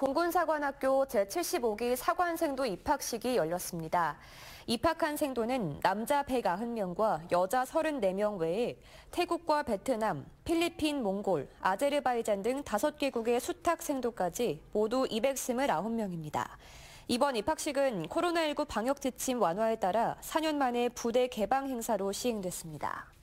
공군사관학교 제75기 사관생도 입학식이 열렸습니다. 입학한 생도는 남자 190명과 여자 34명 외에 태국과 베트남, 필리핀, 몽골, 아제르바이잔 등 5개국의 수탁 생도까지 모두 229명입니다. 이번 입학식은 코로나19 방역 지침 완화에 따라 4년 만에 부대 개방 행사로 시행됐습니다.